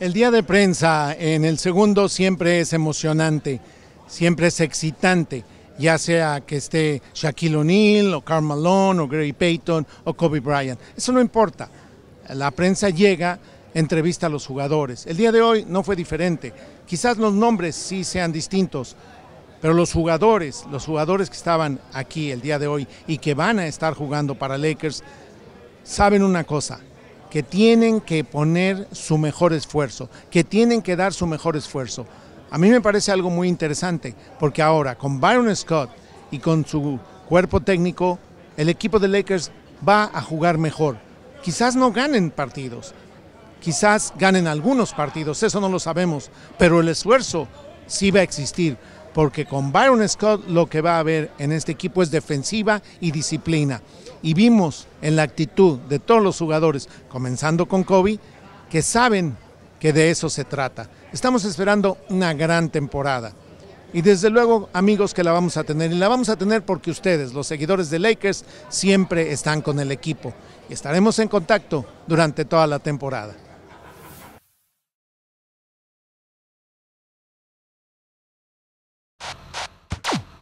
El día de prensa en el segundo siempre es emocionante, siempre es excitante, ya sea que esté Shaquille O'Neal o Carl Malone o Gary Payton o Kobe Bryant. Eso no importa. La prensa llega, entrevista a los jugadores. El día de hoy no fue diferente. Quizás los nombres sí sean distintos, pero los jugadores, los jugadores que estaban aquí el día de hoy y que van a estar jugando para Lakers, saben una cosa, que tienen que poner su mejor esfuerzo, que tienen que dar su mejor esfuerzo. A mí me parece algo muy interesante, porque ahora con Byron Scott y con su cuerpo técnico, el equipo de Lakers va a jugar mejor. Quizás no ganen partidos, quizás ganen algunos partidos, eso no lo sabemos, pero el esfuerzo sí va a existir porque con Byron Scott lo que va a haber en este equipo es defensiva y disciplina. Y vimos en la actitud de todos los jugadores, comenzando con Kobe, que saben que de eso se trata. Estamos esperando una gran temporada. Y desde luego, amigos, que la vamos a tener. Y la vamos a tener porque ustedes, los seguidores de Lakers, siempre están con el equipo. Y estaremos en contacto durante toda la temporada.